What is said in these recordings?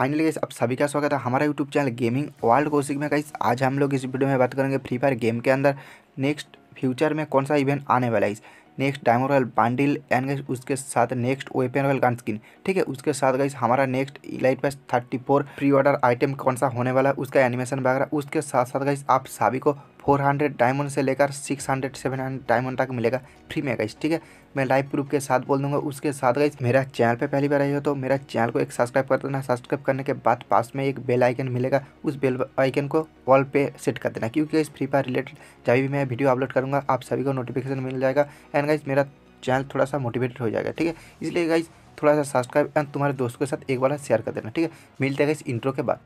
finally guys आप सभी का स्वागत है हमारा YouTube channel gaming world Kaushik में गाइस आज हम लोग इस वीडियो में बात करेंगे फ्री फायर गेम के अंदर नेक्स्ट फ्यूचर में कौन सा इवेंट आने वाला है इस next diamond royal bundle and guys उसके साथ next weapon royal gun skin ठीक है उसके साथ गाइस हमारा next elite pass thirty four pre order item कौन सा होने वाला है उसका एनिमेशन वगैरह उसके साथ साथ गाइस आप सभी को फोर हंड्रेड डायमंड से लेकर six hundred seven hundred diamond तक मिलेगा फ्री में गाइस ठीक है मैं लाइव प्रूफ के साथ बोल दूंगा उसके साथ गाइस मेरा चैनल पे पहली बार आई हो तो मेरा चैनल को एक सब्सक्राइब कर देना सब्सक्राइब करने के बाद पास में एक बेल आइकन मिलेगा उस बेल आइकन को ऑल पे सेट कर देना क्योंकि इस फ्री फायर रिलेटेड जब भी मैं वीडियो अपलोड करूँगा आप सभी को नोटिफिकेशन मिल जाएगा एंड गाइज मेरा चैनल थोड़ा सा मोटिवेटेड हो जाएगा ठीक है इसलिए गाइज थोड़ा सा सब्सक्राइब एंड तुम्हारे दोस्तों के साथ एक बार शेयर कर देना ठीक है मिलते हैं इस इंट्रो के बाद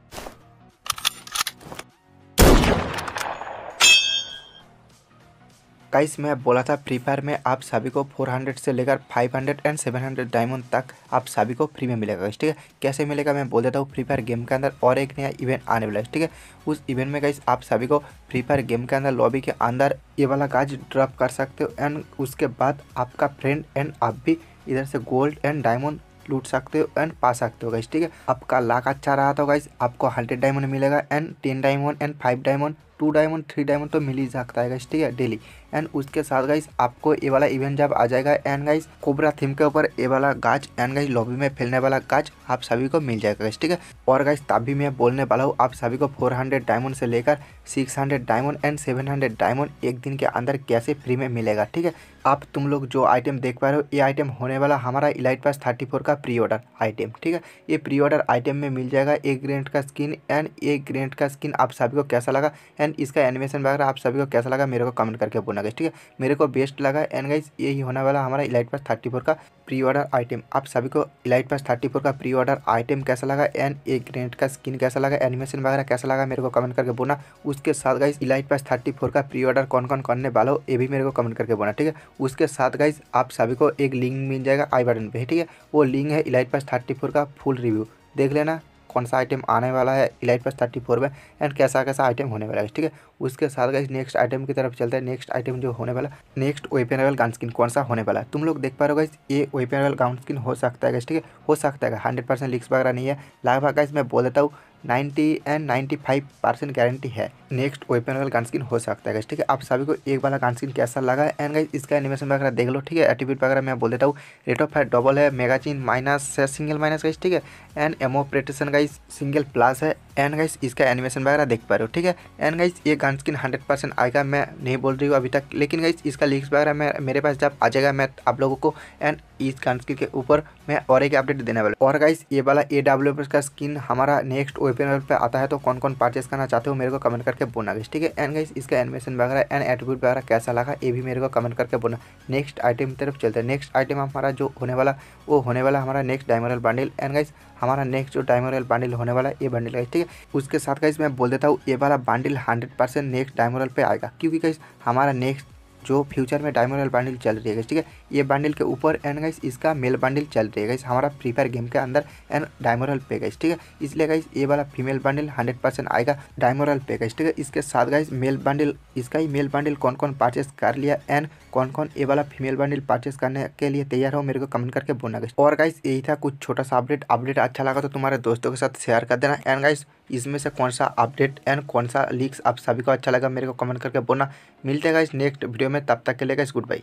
गाइस मैं बोला था फ्री फायर में आप सभी को 400 से लेकर 500 एंड 700 डायमंड तक आप सभी को फ्री में मिलेगा ठीक है कैसे मिलेगा मैं बोल देता हूँ फ्री फायर गेम के अंदर और एक नया इवेंट आने वाला है ठीक है उस इवेंट में गाइस आप सभी को फ्री फायर गेम के अंदर लॉबी के अंदर ये वाला गाज ड्रॉप कर सकते हो एंड उसके बाद आपका फ्रेंड एंड आप भी इधर से गोल्ड एंड डायमंड लूट सकते हो एंड पा सकते हो गाइस ठीक है आपका लाख अच्छा रहा तो गाइस आपको हंड्रेड डायमंड मिलेगा and ten diamond and five diamond two diamond three diamond तो मिल ही सकता है ठीक है डेली एंड उसके साथ गाइस आपको ये वाला इवेंट जब आ जाएगा एंड गाइस कोबरा थीम के ऊपर ये वाला गाच एंड गाइस लॉबी में फैलने वाला गाच आप सभी को मिल जाएगा गाइस ठीक है और गाइस तब भी मैं बोलने वाला हूँ आप सभी को फोर हंड्रेड डायमंड से लेकर six hundred diamond and seven hundred diamond एक दिन के अंदर कैसे फ्री में मिलेगा ठीक है आप तुम लोग जो आइटम देख पा रहे हो ये आइटम होने वाला हमारा इलाइट पास थर्टी फोर का प्री ऑर्डर आइटम ठीक है ये प्री ऑर्डर आइटम में मिल जाएगा एक ग्रेंट का स्किन एंड एक ग्रेंट का स्किन आप सभी को कैसा लगा एंड इसका एनिमेशन वगैरह आप सभी को कैसा लगा मेरे को कमेंट करके बोलना ठीक है मेरे को बेस्ट लगा एंड गाइज यही होने वाला हमारा इलाइट पास थर्टी का प्री ऑर्डर आइटम आप सभी को इलाइट पास थर्टी का प्री ऑर्डर आइटम कैसा लगा एंड एक ग्रेनेट का स्किन कैसा लगा एनिमेशन वगैरह कैसा लगा मेरे को कमेंट करके बोलना उसके साथ गाइज इलाइट पास थर्टी का प्री ऑर्डर कौन कौन करने वाला हो ये भी मेरे को कमेंट करके बोलना ठीक है उसके साथ गाइज आप सभी को एक लिंक मिल जाएगा आई बटन पर ठीक है वो लिंक है इलाइट पास थर्टी का फुल रिव्यू देख लेना कौन सा आइटम आने वाला है इलाइट प्लस थर्टी फोर में एंड कैसा कैसा आइटम होने वाला है ठीक है उसके साथ गए नेक्स्ट आइटम की तरफ चलता है नेक्स्ट आइटम जो होने वाला नेक्स्ट वेपनेबल गाउन स्किन कौन सा होने वाला है तुम लोग देख पा रहे हो गाइज ये वेपनेबल गाउन स्किन हो सकता है ठीक है हो सकता है हंड्रेड परसेंट लिक्स वगैरह नहीं है लगभग गाइज मैं बोल देता हूँ 90 एंड 95 परसेंट गारंटी है नेक्स्ट वेपन वाला गन स्किन हो सकता है ठीक है आप सभी को एक वाला गन स्किन कैसा लगा है एंड गाइज इसका एनिमेशन वगैरह देख लो ठीक है एटीट्यूड वगैरह मैं बोल देता हूँ रेट ऑफ फायर डबल है मेगाचिन माइनस है सिंगल माइनस गाइज ठीक है एंड एमोपरेटेशन गाइज सिंगल प्लस है एंड गाइस इसका एनिमेशन वगैरह देख पा रहे हो ठीक है एंड गाइस ये गन स्किन हंड्रेड परसेंट आएगा मैं नहीं बोल रही हूँ अभी तक लेकिन गाइस इसका लिंक्स वगैरह मैं मेरे पास जब आ जाएगा मैं आप लोगों को एंड इस गन स्किन के ऊपर मैं और एक अपडेट देने वाला और गाइस ये वाला ए डब्ल्यू का स्किन हमारा नेक्स्ट वेपन पर आता है तो कौन कौन परचेस करना चाहते हो मेरे को कमेंट करके बोना गाइस ठीक है एंड गाइस इसका एनिमेशन वगैरह एंड एट्रीब्यूट वगैरह कैसा लगा ये भी मेरे को कमेंट करके बोना नेक्स्ट आइटम तरफ चलते हैं नेक्स्ट आइटम हमारा जो होने वाला वो होने वाला हमारा next diamond bundle and guys हमारा नेक्स्ट जो रॉयल बंडल होने वाला है ये बंडल का ठीक है उसके साथ गाइज मैं बोल देता हूँ ये वाला बंडल हंड्रेड नेक्स्ट डायमोरल पर आएगा क्योंकि कहीं हमारा नेक्स्ट जो फ्यूचर में डायमंड रॉयल बंडल चल रही है ठीक है ये बंडल के ऊपर एंड गाइस इसका मेल बंडल चल रही है हमारा फ्री फायर गेम के अंदर एंड डायमोरल पे गाइस ठीक है इसलिए गाइस ये वाला फीमेल बंडल हंड्रेड परसेंट आएगा डायमोरल पे गाइस ठीक है इसके साथ गाइस मेल बंडल इसका ही मेल बंडल कौन कौन परचेस कर लिया एंड कौन कौन ये वाला फीमेल बंडल परचेस करने के लिए तैयार हो मेरे को कमेंट करके बोलना गाइस और गाइस यही था कुछ छोटा सा अपडेट अपडेट अच्छा लगा तो तुम्हारे दोस्तों के साथ शेयर कर देना एंड गाइस इसमें से कौन सा अपडेट एंड कौन सा लीक्स आप सभी को अच्छा लगा मेरे को कमेंट करके बोलना मिलते हैं इस नेक्स्ट वीडियो में तब तक के लिए गाइस गुड बाई